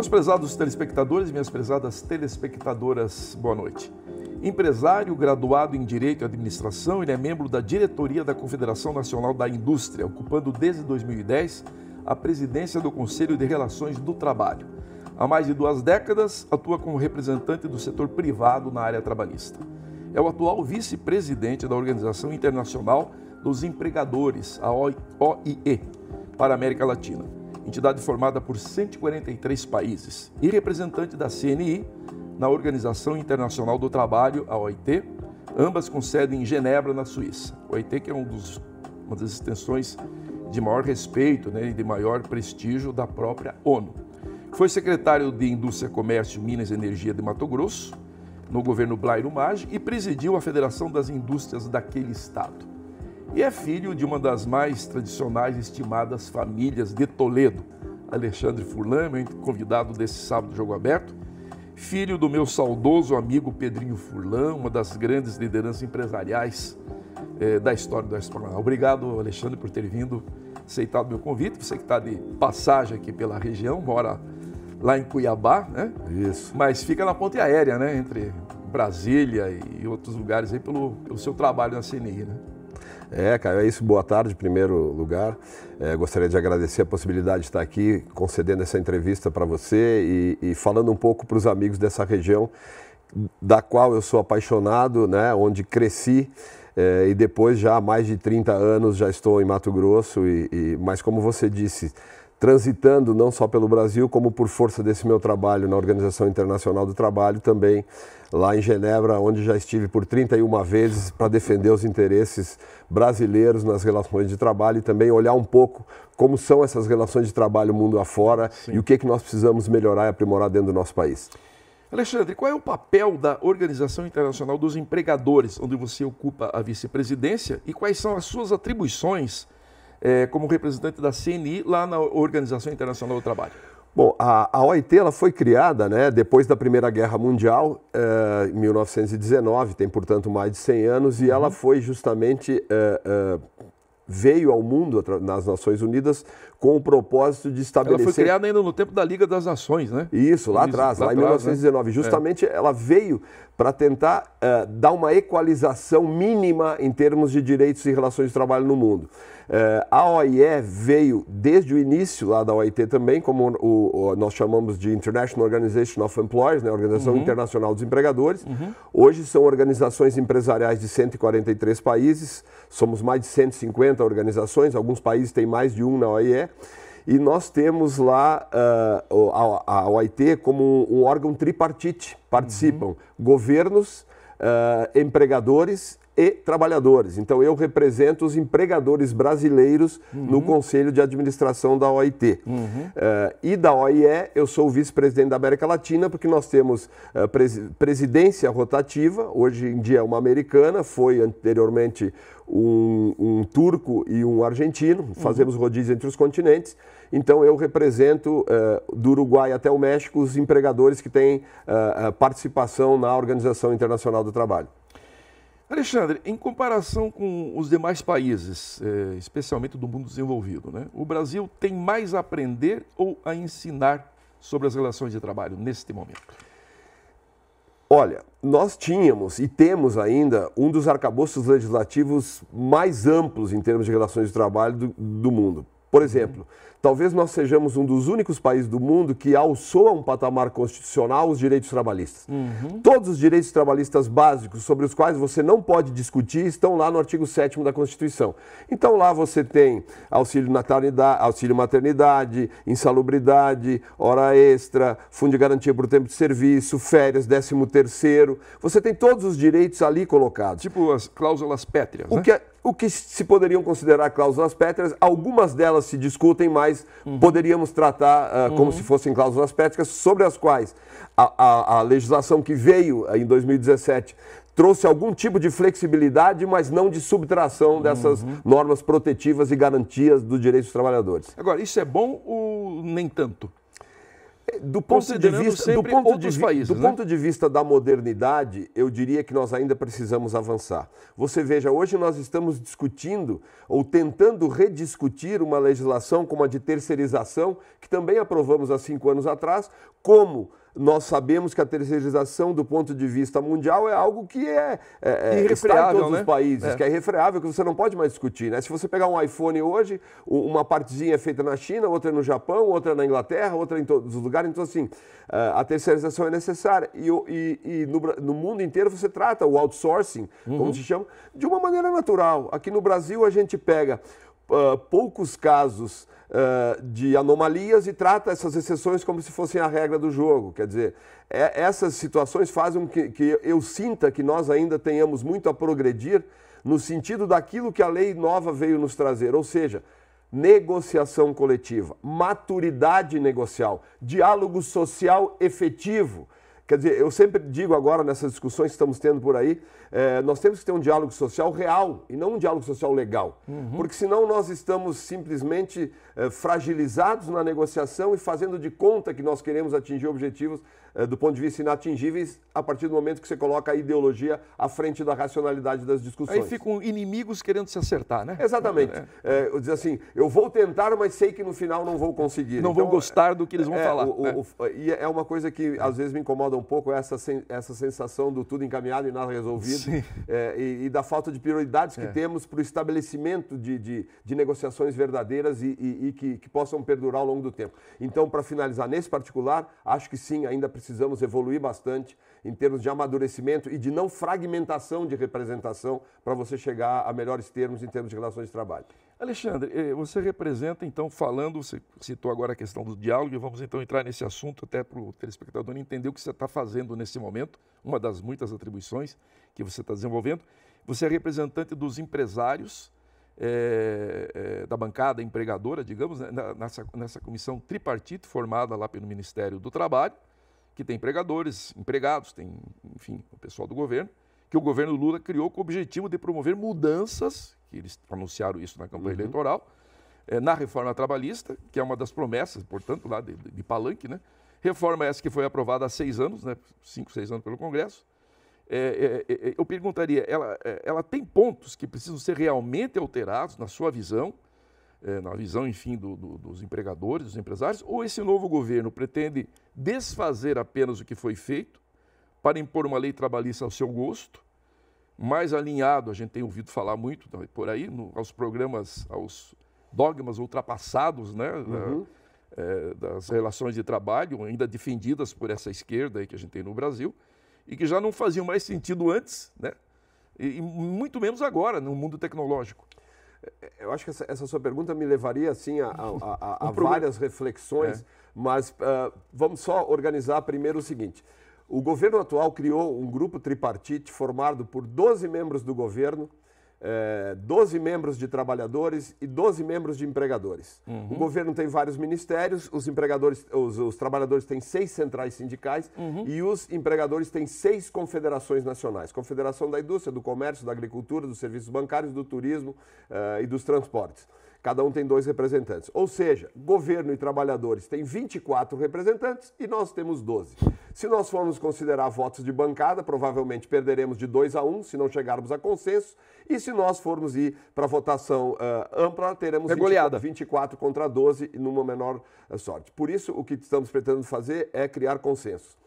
Meus prezados telespectadores, minhas prezadas telespectadoras, boa noite. Empresário graduado em Direito e Administração, ele é membro da diretoria da Confederação Nacional da Indústria, ocupando desde 2010 a presidência do Conselho de Relações do Trabalho. Há mais de duas décadas, atua como representante do setor privado na área trabalhista. É o atual vice-presidente da Organização Internacional dos Empregadores, a OIE, para a América Latina entidade formada por 143 países e representante da CNI na Organização Internacional do Trabalho, a OIT, ambas com sede em Genebra, na Suíça. A OIT que é um dos, uma das extensões de maior respeito né, e de maior prestígio da própria ONU. Foi secretário de Indústria, Comércio, Minas e Energia de Mato Grosso, no governo Blairo Maggi, e presidiu a Federação das Indústrias daquele estado e é filho de uma das mais tradicionais e estimadas famílias de Toledo. Alexandre Furlan, meu convidado desse sábado Jogo Aberto, filho do meu saudoso amigo Pedrinho Furlan, uma das grandes lideranças empresariais eh, da história do Oeste Paraná. Obrigado, Alexandre, por ter vindo, aceitado meu convite. Você que está de passagem aqui pela região, mora lá em Cuiabá, né? Isso. Mas fica na ponte aérea, né? Entre Brasília e outros lugares aí pelo, pelo seu trabalho na CNI, né? É, Caio, é isso. Boa tarde, em primeiro lugar. É, gostaria de agradecer a possibilidade de estar aqui concedendo essa entrevista para você e, e falando um pouco para os amigos dessa região da qual eu sou apaixonado, né, onde cresci. É, e depois, já há mais de 30 anos, já estou em Mato Grosso, e, e, mas como você disse, transitando não só pelo Brasil, como por força desse meu trabalho na Organização Internacional do Trabalho, também lá em Genebra, onde já estive por 31 vezes para defender os interesses brasileiros nas relações de trabalho e também olhar um pouco como são essas relações de trabalho mundo afora Sim. e o que, é que nós precisamos melhorar e aprimorar dentro do nosso país. Alexandre, qual é o papel da Organização Internacional dos Empregadores, onde você ocupa a vice-presidência, e quais são as suas atribuições é, como representante da CNI lá na Organização Internacional do Trabalho? Bom, a, a OIT ela foi criada né, depois da Primeira Guerra Mundial, é, em 1919, tem portanto mais de 100 anos, e uhum. ela foi justamente. É, é, veio ao mundo nas Nações Unidas com o propósito de estabelecer. Ela foi criada ainda no tempo da Liga das Nações, né? Isso, lá atrás, lá, lá em 1919. Né? Justamente é. ela veio para tentar uh, dar uma equalização mínima em termos de direitos e relações de trabalho no mundo. Uh, a OIE veio desde o início lá da OIT também, como o, o nós chamamos de International Organization of Employers, né, Organização uhum. Internacional dos Empregadores. Uhum. Hoje são organizações empresariais de 143 países, somos mais de 150 organizações, alguns países têm mais de um na OIE. E nós temos lá uh, a, a OIT como um, um órgão tripartite, participam uhum. governos, uh, empregadores e trabalhadores. Então eu represento os empregadores brasileiros uhum. no Conselho de Administração da OIT. Uhum. Uh, e da OIE eu sou vice-presidente da América Latina, porque nós temos uh, eh, pres presidência rotativa, hoje em dia é uma americana, foi anteriormente um, um turco e um argentino, fazemos uhum. rodízio entre os continentes. Então eu represento uh, do Uruguai até o México os empregadores que têm uh, participação na Organização Internacional do Trabalho. Alexandre, em comparação com os demais países, eh, especialmente do mundo desenvolvido, né, o Brasil tem mais a aprender ou a ensinar sobre as relações de trabalho neste momento? Olha, nós tínhamos e temos ainda um dos arcabouços legislativos mais amplos em termos de relações de trabalho do, do mundo. Por exemplo, talvez nós sejamos um dos únicos países do mundo que alçoa um patamar constitucional os direitos trabalhistas. Uhum. Todos os direitos trabalhistas básicos sobre os quais você não pode discutir estão lá no artigo 7 da Constituição. Então lá você tem auxílio natalidade, auxílio maternidade, insalubridade, hora extra, fundo de garantia por tempo de serviço, férias, 13 terceiro. Você tem todos os direitos ali colocados. Tipo as cláusulas pétreas, o né? Que é o que se poderiam considerar cláusulas pétreas. Algumas delas se discutem, mas uhum. poderíamos tratar uh, como uhum. se fossem cláusulas pétreas, sobre as quais a, a, a legislação que veio ah, em 2017 trouxe algum tipo de flexibilidade, mas não de subtração dessas uhum. normas protetivas e garantias dos direitos dos trabalhadores. Agora, isso é bom ou nem tanto? do ponto de vista do ponto de, países, do né? ponto de vista da modernidade, eu diria que nós ainda precisamos avançar. Você veja, hoje nós estamos discutindo ou tentando rediscutir uma legislação como a de terceirização, que também aprovamos há cinco anos atrás, como nós sabemos que a terceirização, do ponto de vista mundial, é algo que é, é, é está em todos né? os países, é. que é irrefreável, que você não pode mais discutir. Né? Se você pegar um iPhone hoje, uma partezinha é feita na China, outra é no Japão, outra é na Inglaterra, outra em todos os lugares. Então, assim, eh, a terceirização é necessária. E, e, e no, no, mundo inteiro você trata o outsourcing, uhum. como se chama, de uma maneira natural. Aqui no Brasil a gente pega uh, poucos casos uh, de anomalias e trata essas exceções como se fossem a regra do jogo. Quer dizer, é, essas situações fazem com que, que eu sinta que nós ainda tenhamos muito a progredir no sentido daquilo que a lei nova veio nos trazer, ou seja, negociação coletiva, maturidade negocial, diálogo social efetivo. Quer dizer, eu sempre digo agora nessas discussões que estamos tendo por aí é, nós temos que ter um diálogo social real e não um diálogo social legal. Uhum. Porque senão nós estamos simplesmente é, fragilizados na negociação e fazendo de conta que nós queremos atingir objetivos é, do ponto de vista inatingíveis a partir do momento que você coloca a ideologia à frente da racionalidade das discussões. Aí ficam inimigos querendo se acertar, né? Exatamente. É, é dizer assim, eu vou tentar, mas sei que no final não vou conseguir. Não então, vou gostar do que eles vão é, falar. O, o, né? o, e é uma coisa que às vezes me incomoda um pouco, essa, essa sensação do tudo encaminhado e nada resolvido. Sim. É, e, e, da falta de prioridades que é. temos para o estabelecimento de, de, de, negociações verdadeiras e, e, e que, que, possam perdurar ao longo do tempo. Então, para finalizar, nesse particular, acho que sim, ainda precisamos evoluir bastante em termos de amadurecimento e de não fragmentação de representação para você chegar a melhores termos em termos de relações de trabalho. Alexandre, eh, você representa, então, falando, você citou agora a questão do diálogo, e vamos então entrar nesse assunto até para o telespectador entender o que você está fazendo nesse momento, uma das muitas atribuições que você está desenvolvendo. Você é representante dos empresários é, é, da bancada empregadora, digamos, né, nessa, nessa comissão tripartite formada lá pelo Ministério do Trabalho, que tem empregadores, empregados, tem, enfim, o pessoal do governo, que o governo Lula criou com o objetivo de promover mudanças que eles anunciaram isso na campanha uhum. eleitoral, é, na reforma trabalhista, que é uma das promessas, portanto, lá de, de, Palanque, né? Reforma essa que foi aprovada há seis anos, né? cinco, seis anos pelo Congresso. É, é, é, é eu perguntaria, ela, é, ela tem pontos que precisam ser realmente alterados na sua visão, na visão, enfim, do, do, dos empregadores, dos empresários, ou esse novo governo pretende desfazer apenas o que foi feito para impor uma lei trabalhista ao seu gosto mais alinhado, a gente tem ouvido falar muito por aí, no, aos programas, aos dogmas ultrapassados né, uhum. da, é, das relações de trabalho, ainda defendidas por essa esquerda que a gente tem no Brasil, e que já não faziam mais sentido antes, né, e, e muito menos agora, no mundo tecnológico. É, é, eu acho que essa, essa, sua pergunta me levaria assim a, a, a, a várias reflexões, é. mas uh, vamos só organizar primeiro o seguinte. O governo atual criou um grupo tripartite formado por 12 membros do governo, 12 é, membros de trabalhadores e 12 membros de empregadores. Uhum. O governo tem vários ministérios, os, empregadores, os, os trabalhadores têm seis centrais sindicais uhum. e os empregadores têm seis confederações nacionais: Confederação da Indústria, do Comércio, da Agricultura, dos Serviços Bancários, do Turismo é, e dos Transportes. Cada um tem dois representantes. Ou seja, governo e trabalhadores têm 24 representantes e nós temos 12. Se nós formos considerar votos de bancada, provavelmente perderemos de 2 a 1 um, se não chegarmos a consenso. E se nós formos ir para votação uh, ampla, teremos é 24 contra 12 e numa menor uh, sorte. Por isso, o que estamos pretendendo fazer é criar consensos.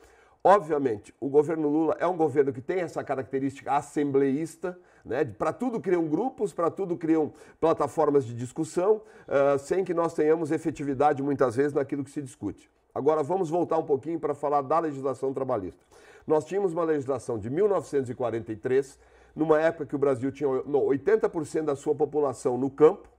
Obviamente, o governo Lula é um governo que tem essa característica assembleísta, né? Para tudo criam grupos, para tudo criam plataformas de discussão, uh, sem que nós tenhamos efetividade muitas vezes naquilo que se discute. Agora vamos voltar um pouquinho para falar da legislação trabalhista. Nós tínhamos uma legislação de 1943, numa época que o Brasil tinha 80% da sua população no campo,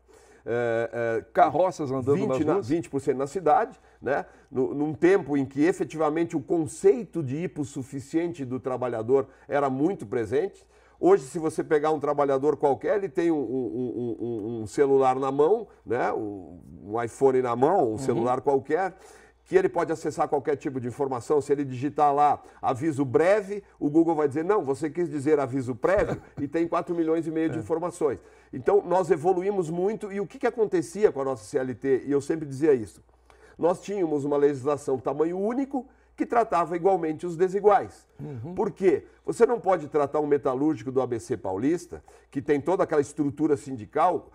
é, é, carroças andando 20 nas ruas. 20% na cidade, né? No, num tempo em que efetivamente o conceito de hipossuficiente do trabalhador era muito presente. Hoje, se você pegar um trabalhador qualquer, ele tem um, um, um, um celular na mão, né? um, iPhone na mão, um uhum. celular qualquer, que ele pode acessar qualquer tipo de informação. Se ele digitar lá aviso breve, o Google vai dizer, não, você quis dizer aviso prévio e tem 4 milhões e meio é. de informações. Então, nós evoluímos muito e o que, que acontecia com a nossa CLT? E eu sempre dizia isso. Nós tínhamos uma legislação tamanho único que tratava igualmente os desiguais. Uhum. Por quê? Você não pode tratar um metalúrgico do ABC paulista, que tem toda aquela estrutura sindical,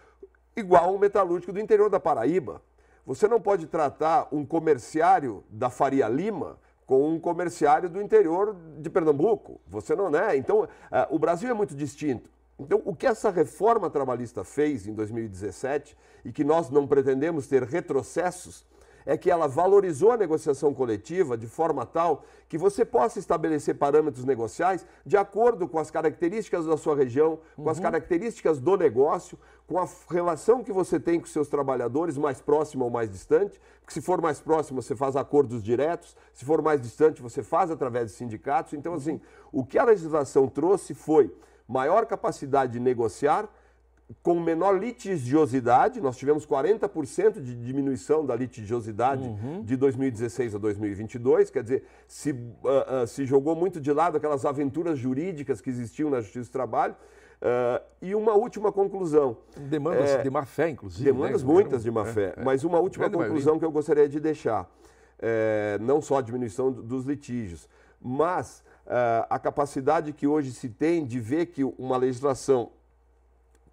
igual um metalúrgico do interior da Paraíba. Você não pode tratar um comerciário da Faria Lima com um comerciário do interior de Pernambuco. Você não é. Então, uh, o Brasil é muito distinto. Então, o que essa reforma trabalhista fez em 2017 e que nós não pretendemos ter retrocessos é que ela valorizou a negociação coletiva de forma tal que você possa estabelecer parâmetros negociais de acordo com as características da sua região, com uhum. as características do negócio, com a relação que você tem com seus trabalhadores, mais próxima ou mais distante, porque se for mais próximo você faz acordos diretos, se for mais distante você faz através de sindicatos. Então, uhum. assim, o que a legislação trouxe foi maior capacidade de negociar com menor litigiosidade, nós tivemos 40% de diminuição da litigiosidade uhum. de 2016 a 2022, quer dizer, se, uh, uh, se jogou muito de lado aquelas aventuras jurídicas que existiam na Justiça do Trabalho. Uh, e uma última conclusão. Demandas é, de má fé, inclusive. Né, demandas né? muitas de má é, fé, é, é. mas uma última conclusão maioria. que eu gostaria de deixar. É, não só a diminuição dos litígios, mas a capacidade que hoje se tem de ver que uma legislação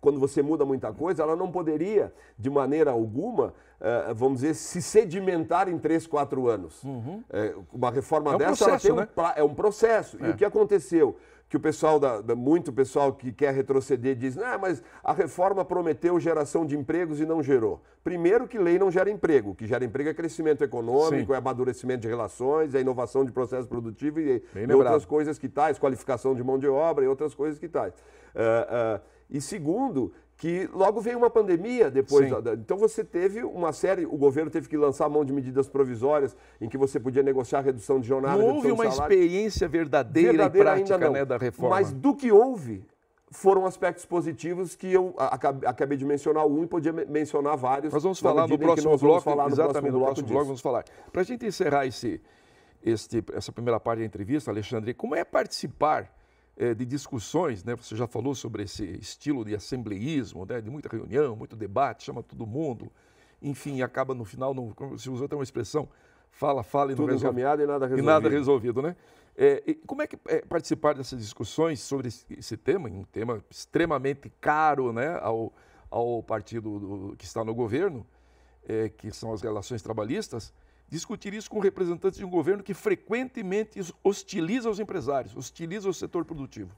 quando você muda muita coisa, ela não poderia, de maneira alguma, uh, vamos dizer, se sedimentar em três, quatro anos. Uhum. É, uma reforma é dessa ela um, né? é um processo. É. E o que aconteceu? que o pessoal, da, da, muito pessoal que quer retroceder diz, não, mas a reforma prometeu geração de empregos e não gerou. Primeiro que lei não gera emprego, o que gera emprego é crescimento econômico, Sim. é amadurecimento de relações, é inovação de processo produtivo e, e outras coisas que tais, qualificação de mão de obra e outras coisas que tais. Uh, uh, e segundo, que logo veio uma pandemia depois. Da, então você teve uma série, o governo teve que lançar mão de medidas provisórias em que você podia negociar redução de jornada. Não houve uma experiência verdadeira, verdadeira e prática né, da reforma. Mas do que houve foram aspectos positivos que eu acabei de mencionar um e podia mencionar vários. Nós vamos falar no próximo bloco, falar exatamente no próximo, bloco, vamos falar. Para a gente encerrar esse, este, essa primeira parte da entrevista, Alexandre, como é participar é, de discussões, né? Você já falou sobre esse estilo de assembleísmo, né? De muita reunião, muito debate, chama todo mundo, enfim, acaba no final, não, se usou até uma expressão, fala, fala e Tudo não resolve. encaminhado e nada resolvido. E nada resolvido, né? É, como é que é participar dessas discussões sobre esse tema, um tema extremamente caro né, ao, ao partido do, que está no governo, é, que são as relações trabalhistas, discutir isso com representantes de um governo que frequentemente hostiliza os empresários, hostiliza o setor produtivo.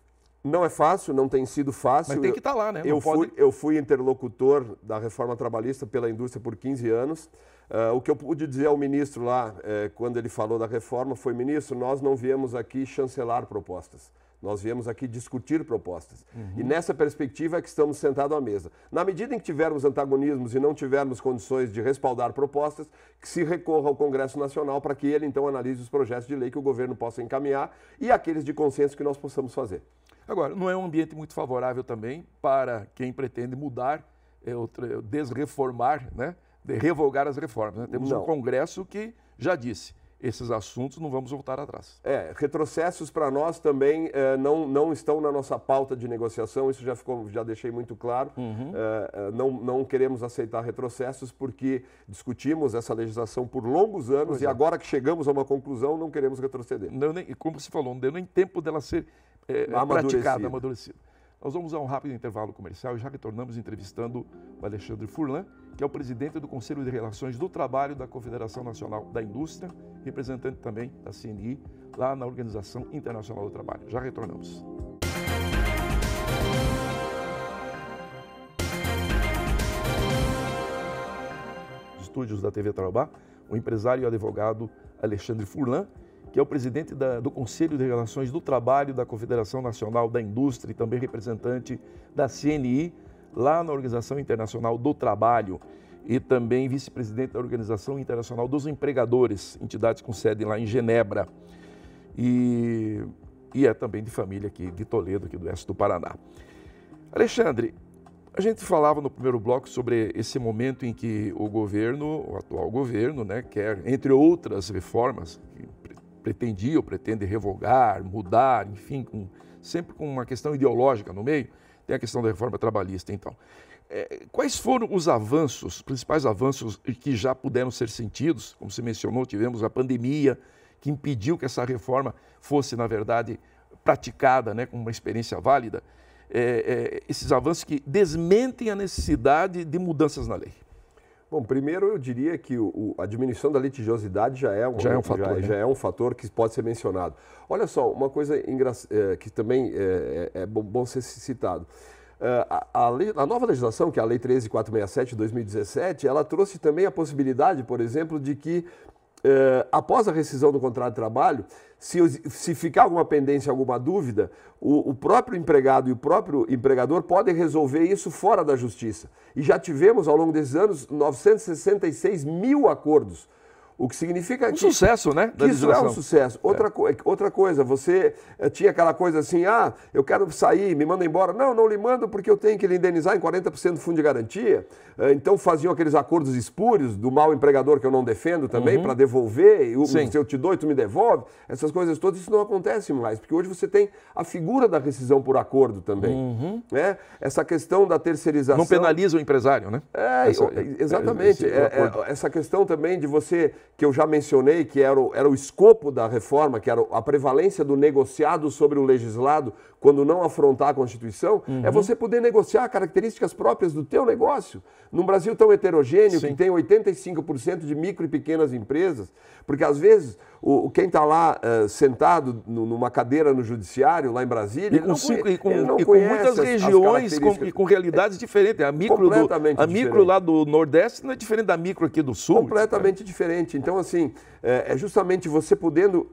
Não é fácil, não tem sido fácil. Mas tem que estar tá lá, né? eu, pode... fui, eu fui interlocutor da reforma trabalhista pela indústria por 15 anos. Uh, o que eu pude dizer ao ministro lá, eh, quando ele falou da reforma, foi: ministro, nós não viemos aqui chancelar propostas. Nós viemos aqui discutir propostas. Uhum. E nessa perspectiva é que estamos sentados à mesa. Na medida em que tivermos antagonismos e não tivermos condições de respaldar propostas, que se recorra ao Congresso Nacional para que ele então analise os projetos de lei que o governo possa encaminhar e aqueles de consenso que nós possamos fazer. Agora, não é um ambiente muito favorável também para quem pretende mudar, é, é, desreformar, né? de revogar as reformas. Né? Temos não. um Congresso que já disse esses assuntos, não vamos voltar atrás. É, retrocessos para nós também é, não, não estão na nossa pauta de negociação, isso já, ficou, já deixei muito claro. Uhum. É, não, não queremos aceitar retrocessos porque discutimos essa legislação por longos anos e é. agora que chegamos a uma conclusão, não queremos retroceder. Não, nem, como se falou, não deu nem tempo dela ser amadurecida. praticada, amadurecida. Nós vamos a um rápido intervalo comercial e já retornamos entrevistando o Alexandre Furlan, que é o presidente do Conselho de Relações do Trabalho da Confederação Nacional da Indústria, representante também da CNI lá na Organização Internacional do Trabalho. Já retornamos. estúdios da TV Tarobá, o empresário e advogado Alexandre Furlan, que é o presidente da, do Conselho de Relações do Trabalho da Confederação Nacional da Indústria e também representante da CNI lá na Organização Internacional do Trabalho e também vice-presidente da Organização Internacional dos Empregadores, entidades com sede lá em Genebra. E, e é também de família aqui de Toledo, aqui do oeste do Paraná. Alexandre, a gente falava no primeiro bloco sobre esse momento em que o governo, o atual governo, né, quer, entre outras reformas, que pretendia ou pretende revogar, mudar, enfim, com, sempre com uma questão ideológica no meio, tem a questão da reforma trabalhista, então. É, quais foram os avanços, principais avanços que já puderam ser sentidos? Como se mencionou, tivemos a pandemia, que impediu que essa reforma fosse, na verdade, praticada né, com uma experiência válida. É, é, esses avanços que desmentem a necessidade de mudanças na lei. Bom, primeiro eu diria que o, a diminuição da litigiosidade já é um, já é um, fator, já, né? já é um fator que pode ser mencionado. Olha só, uma coisa é, que também é, é, é bom, bom ser citado. Uh, a, a, lei, a, nova legislação, que é a Lei 13467 de 2017, ela trouxe também a possibilidade, por exemplo, de que eh, após a rescisão do contrato de trabalho, se, se ficar alguma pendência, alguma dúvida, o, o, próprio empregado e o próprio empregador podem resolver isso fora da justiça. E já tivemos, ao longo desses anos, 966 mil acordos o que significa um que. sucesso, né? Que isso é um sucesso. É. Outra, é. Co outra coisa, você eh, tinha aquela coisa assim: ah, eu quero sair, me manda embora. Não, não lhe mando porque eu tenho que lhe indenizar em 40% do fundo de garantia. Eh, então faziam aqueles acordos espúrios do mau empregador que eu não defendo também, uhum. para devolver. Eu, se eu te dou, tu me devolve. Essas coisas todas, isso não acontece mais, porque hoje você tem a figura da rescisão por acordo também. Uhum. Né? Essa questão da terceirização. Não penaliza o empresário, né? É, essa, é, exatamente. É, é essa questão também de você que eu já mencionei, que era o, era o escopo da reforma, que era a prevalência do negociado sobre o legislado, quando não afrontar a Constituição, é uhum. é você poder negociar características próprias do teu negócio. Num Brasil tão heterogêneo, Sim. que tem 85% de micro e pequenas empresas, porque às vezes o, quem está lá uh, sentado numa cadeira no judiciário, lá em Brasília, e com, e com, e com muitas regiões com, e com realidades é, diferentes. A micro, do, a micro lá do Nordeste não é diferente da micro aqui do Sul. Completamente diferente. Então, assim, eh, é justamente você podendo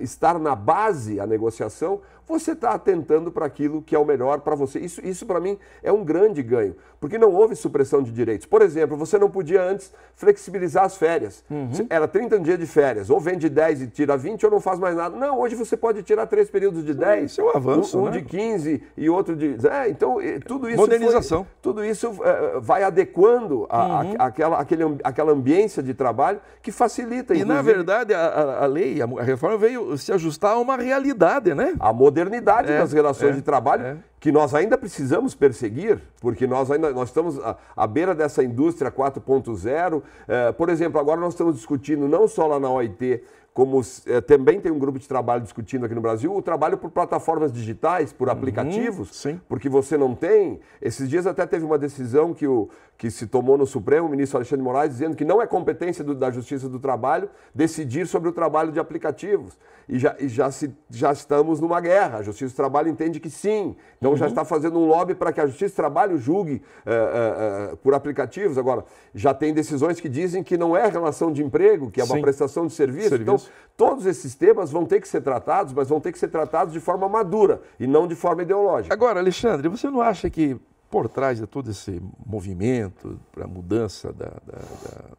estar na base a negociação, você está atentando para aquilo que é o melhor para você. Isso, isso para mim, é um grande ganho, porque não houve supressão de direitos. Por exemplo, você não podia antes flexibilizar as férias. Uhum. Era 30 dias de férias, ou vende 10 e tira 20, ou não faz mais nada. Não, hoje você pode tirar três períodos de 10. É isso é um avanço. Um, um né? de 15 e outro de. É, então, tudo isso. Modernização. Foi, tudo isso é, é, vai adequando a, uhum. a, aquela, aquele, aquela ambiência de trabalho que facilita. E, na verdade, a, a lei, a, reforma veio se ajustar a uma realidade, né? A modernidade é, das relações é, de trabalho, é. que nós ainda precisamos perseguir, porque nós ainda nós estamos à, à beira dessa indústria 4.0. É, por exemplo, agora nós estamos discutindo não só lá na OIT como eh, também tem um grupo de trabalho discutindo aqui no Brasil, o trabalho por plataformas digitais, por uhum, aplicativos, uhum, porque você não tem. Esses dias até teve uma decisão que, o, que se tomou no Supremo, o ministro Alexandre Moraes, dizendo que não é competência do, da Justiça do Trabalho decidir sobre o trabalho de aplicativos. E já, e já, se, já estamos numa guerra. A Justiça do Trabalho entende que sim. Então uhum. já está fazendo um lobby para que a Justiça do Trabalho julgue uh, uh, uh, por aplicativos. Agora, já tem decisões que dizem que não é relação de emprego, que é uma prestação de serviço. serviço. Então, então, todos esses temas vão ter que ser tratados, mas vão ter que ser tratados de forma madura e não de forma ideológica. Agora, Alexandre, você não acha que por trás de todo esse movimento para a mudança da, da,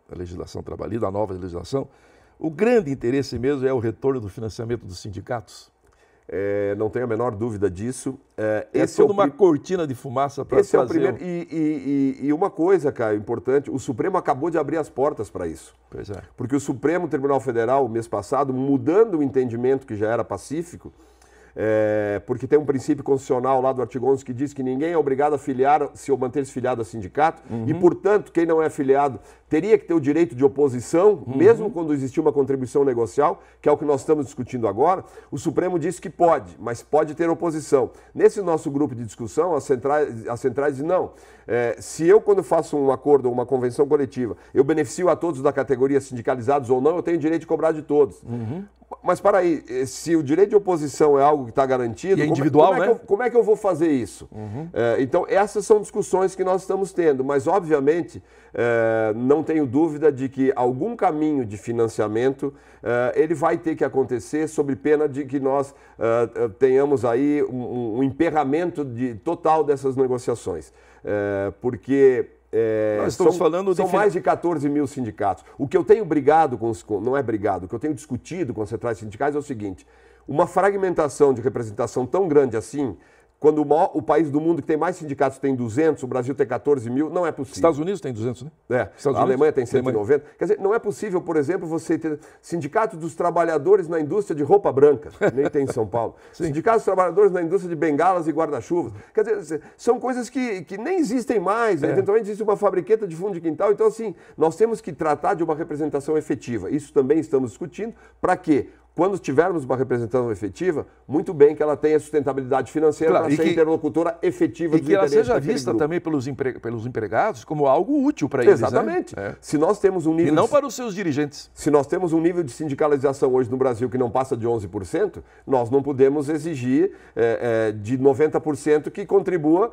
da legislação trabalhista, da nova legislação, o grande interesse mesmo é o retorno do financiamento dos sindicatos? É, não tenho a menor dúvida disso. É, é esse é uma cortina de fumaça para fazer... É o primeiro... E, e, e, e, uma coisa, cara, importante, o Supremo acabou de abrir as portas para isso. Pois é. Porque o Supremo Tribunal Federal, mês passado, mudando o entendimento que já era pacífico, é, porque tem um princípio constitucional lá do artigo 11 que diz que ninguém é obrigado a filiar se ou manter-se filiado a sindicato, uhum. e, portanto, quem não é filiado teria que ter o direito de oposição, uhum. mesmo quando existir uma contribuição negocial, que é o que nós estamos discutindo agora. O Supremo diz que pode, mas pode ter oposição. Nesse nosso grupo de discussão, as centrais, as centrais dizem não. É, se eu, quando faço um acordo ou uma convenção coletiva, eu beneficio a todos da categoria sindicalizados ou não, eu tenho direito de cobrar de todos. Uhum. Mas, para aí, se o direito de oposição é algo algo que está garantido. E é, é- individual, como, como é né? É eu, como é que eu vou fazer isso? Uhum. É, então, essas são discussões que nós estamos tendo, mas, obviamente, é, não tenho dúvida de que algum caminho de financiamento é, ele vai ter que acontecer, sob pena de que nós tenhamos aí um, um emperramento de, total dessas negociações. porque é, Nós estamos são, falando são mais de 14 mil sindicatos. O que eu tenho brigado com os. Com, não é brigado, o que eu tenho discutido com os centrais sindicais é o seguinte: uma fragmentação de representação tão grande assim quando o, maior, o, país do mundo que tem mais sindicatos tem 200, o Brasil tem 14 mil, não é possível. Estados Unidos tem 200, né? É, Estados a Alemanha tem 190. Alemanha. Quer dizer, não é possível, por exemplo, você ter sindicato dos trabalhadores na indústria de roupa branca, nem tem em São Paulo. sindicato dos trabalhadores na indústria de bengalas e guarda-chuvas. Quer dizer, são coisas que, que nem existem mais. Né? É. Eventualmente existe uma fabriqueta de fundo de quintal. Então, assim, nós temos que tratar de uma representação efetiva. Isso também estamos discutindo. Para quê? quando tivermos uma representação efetiva, muito bem que ela tenha sustentabilidade financeira claro, ser que, interlocutora efetiva dos E que ela seja vista grupo. também pelos, empre, pelos empregados como algo útil para eles. Né? Exatamente. Né? É. Se nós temos um nível. E não de, para os seus dirigentes. Se nós temos um nível de sindicalização hoje no Brasil que não passa de 11%, nós não podemos exigir é, é, de 90% que contribua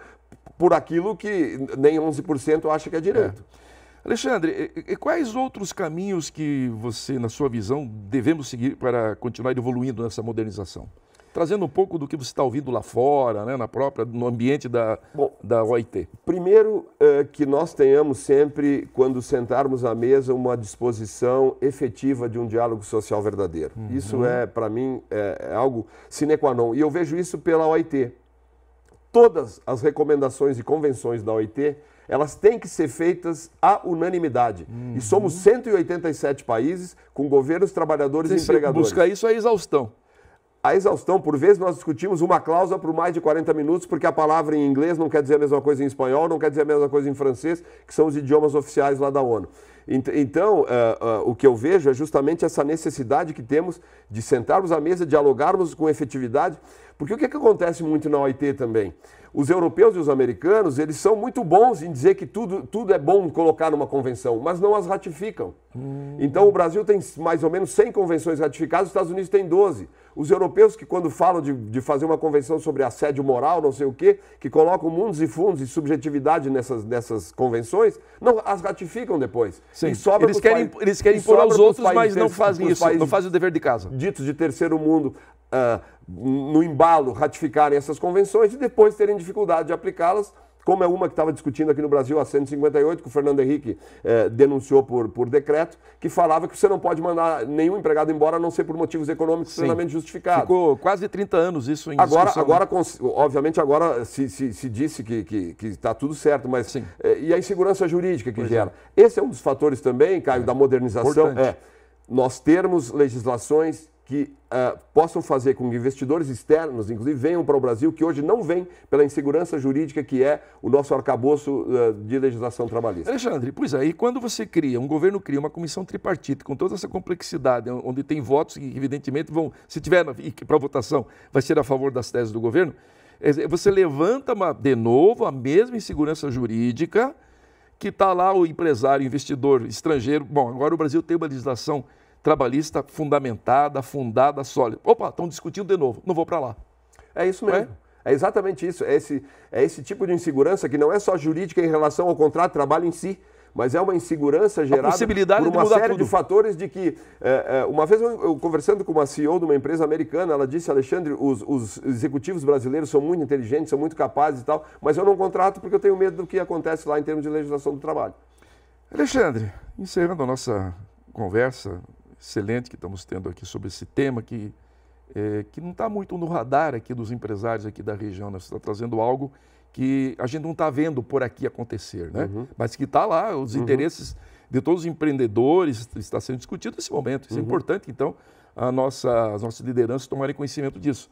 por aquilo que nem 11% acha que é direito. É. Alexandre, e quais outros caminhos que você, na sua visão, devemos seguir para continuar evoluindo nessa modernização? trazendo um pouco do que você está ouvindo lá fora, né, na própria, no ambiente da, Bom, da OIT. Primeiro, é, que nós tenhamos sempre, quando sentarmos à mesa, uma disposição efetiva de um diálogo social verdadeiro. Uhum. Isso é, para mim, é, é algo sine qua non. E eu vejo isso pela OIT. Todas as recomendações e convenções da OIT elas têm que ser feitas à unanimidade. Uhum. E somos 187 países com governos, trabalhadores e empregadores. Buscar isso é exaustão a exaustão. Por vezes nós discutimos uma cláusula por mais de 40 minutos, porque a palavra em inglês não quer dizer a mesma coisa em espanhol, não quer dizer a mesma coisa em francês, que são os idiomas oficiais lá da ONU. Então, uh, uh, o que eu vejo é justamente essa necessidade que temos de sentarmos à mesa, dialogarmos com efetividade, porque o que, é que acontece muito na OIT também? Os europeus e os americanos, eles são muito bons em dizer que tudo, tudo é bom colocar numa convenção, mas não as ratificam. Hum. Então, o Brasil tem mais ou menos 100 convenções ratificadas, os Estados Unidos tem 12. Os europeus que quando falam de, de fazer uma convenção sobre assédio moral, não sei o quê, que colocam mundos e fundos e subjetividade nessas, nessas convenções, não as ratificam depois. Sim. E sobra eles, querem, países, eles querem impor aos outros, mas não fazem isso, não fazem o dever de casa. Ditos de terceiro mundo, uh, no embalo, ratificarem essas convenções e depois terem dificuldade de aplicá-las como é uma que estava discutindo aqui no Brasil a 158, que o Fernando Henrique eh, denunciou por, por decreto, que falava que você não pode mandar nenhum empregado embora a não ser por motivos econômicos Sim. plenamente justificados. Ficou quase 30 anos isso em agora discussão. Agora, né? obviamente, agora se, se, se disse que está tudo certo, mas... Sim. Eh, e a insegurança jurídica que pois é. gera. É. Esse é um dos fatores também, Caio, é. da modernização. Importante. É nós termos legislações que uh, possam fazer com que investidores externos, inclusive, venham para o Brasil, que hoje não vêm pela insegurança jurídica que é o nosso arcabouço uh, de legislação trabalhista. Alexandre, pois aí, quando você cria, um governo cria uma comissão tripartite com toda essa complexidade, onde tem votos que, evidentemente, vão, se tiver para votação, vai ser a favor das teses do governo, você levanta uma, de novo a mesma insegurança jurídica que está lá o empresário, investidor estrangeiro. Bom, agora o Brasil tem uma legislação trabalhista fundamentada, fundada, sólida. Opa, estão discutindo de novo, não vou para lá. É isso é? mesmo. É? é? exatamente isso. É esse, é esse tipo de insegurança que não é só jurídica em relação ao contrato de trabalho em si, mas é uma insegurança gerada por uma de série tudo. de fatores de que, é, é, uma vez eu, eu, conversando com uma CEO de uma empresa americana, ela disse, Alexandre, os, os, executivos brasileiros são muito inteligentes, são muito capazes e tal, mas eu não contrato porque eu tenho medo do que acontece lá em termos de legislação do trabalho. Alexandre, encerrando a nossa conversa, excelente que estamos tendo aqui sobre esse tema que, é, que não está muito no radar aqui dos empresários aqui da região. Né? Você está trazendo algo que a gente não está vendo por aqui acontecer, né? Uhum. Mas que está lá, os uhum. interesses de todos os empreendedores está sendo discutido nesse momento. Isso é uhum. é importante, então, a nossa, as nossas lideranças tomarem conhecimento disso.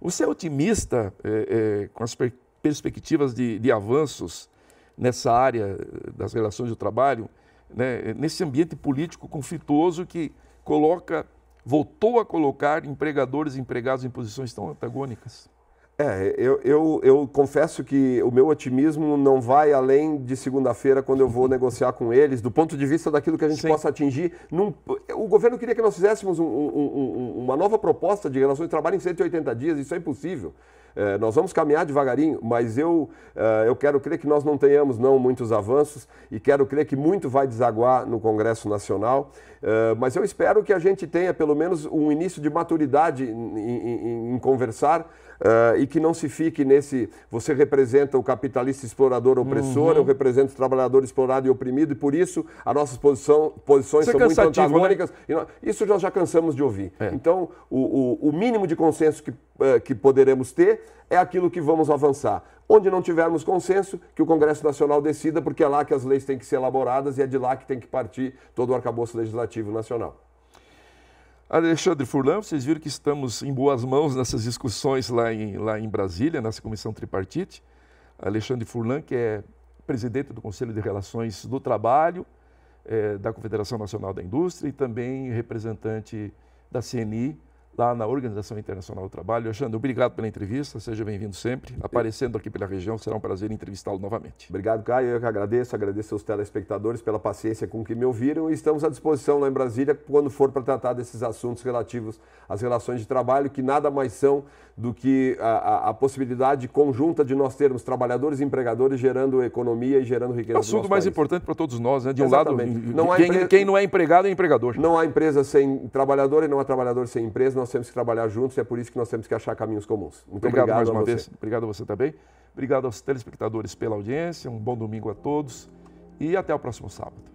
Você é otimista é, é, com as per perspectivas de, de avanços nessa área das relações de trabalho? né, nesse ambiente político conflituoso que coloca, voltou a colocar empregadores e empregados em posições tão antagônicas? É, eu, eu, eu confesso que o meu otimismo não vai além de segunda-feira, quando eu vou negociar com eles, do ponto de vista daquilo que a gente Sim. possa atingir. Num, o governo queria que nós fizéssemos um, um, um, uma nova proposta de relações de trabalho em 180 dias, isso é impossível. É, nós vamos caminhar devagarinho, mas eu, é, eu quero crer que nós não tenhamos não muitos avanços e quero crer que muito vai desaguar no Congresso Nacional. É, mas eu espero que a gente tenha pelo menos um início de maturidade em, em, em conversar uh, e que não se fique nesse. Você representa o capitalista explorador opressor, uhum. eu represento o trabalhador explorado e oprimido, e por isso as nossas posição, posições isso é são é muito né? antagônicas. Né? Isso nós já cansamos de ouvir. É. Então, o, o, o, mínimo de consenso que, uh, que poderemos ter é aquilo que vamos avançar. Onde não tivermos consenso, que o Congresso Nacional decida, porque é lá que as leis têm que ser elaboradas e é de lá que tem que partir todo o arcabouço legislativo nacional. Alexandre Furlan, vocês viram que estamos em boas mãos nessas discussões lá em, lá em Brasília, nessa comissão tripartite. Alexandre Furlan, que é presidente do Conselho de Relações do Trabalho é, da Confederação Nacional da Indústria e também representante da CNI lá na Organização Internacional do Trabalho. Alexandre, obrigado pela entrevista, seja bem-vindo sempre. Aparecendo aqui pela região, será um prazer entrevistá-lo novamente. Obrigado, Caio. Eu que agradeço, agradeço aos telespectadores pela paciência com que me ouviram e estamos à disposição lá em Brasília quando for para tratar desses assuntos relativos às relações de trabalho, que nada mais são do que a, a, a possibilidade conjunta de nós termos trabalhadores e empregadores gerando economia e gerando riqueza. O assunto mais país. importante para todos nós, né? De um Exatamente. lado, não quem, empre... quem, não é empregado é empregador. Não há empresa sem trabalhador e não há trabalhador sem empresa. Nós nós temos que trabalhar juntos e é por isso que nós temos que achar caminhos comuns. Muito obrigado, obrigado mais uma vez. Obrigado a você também. Obrigado aos telespectadores pela audiência. Um bom domingo a todos e até o próximo sábado.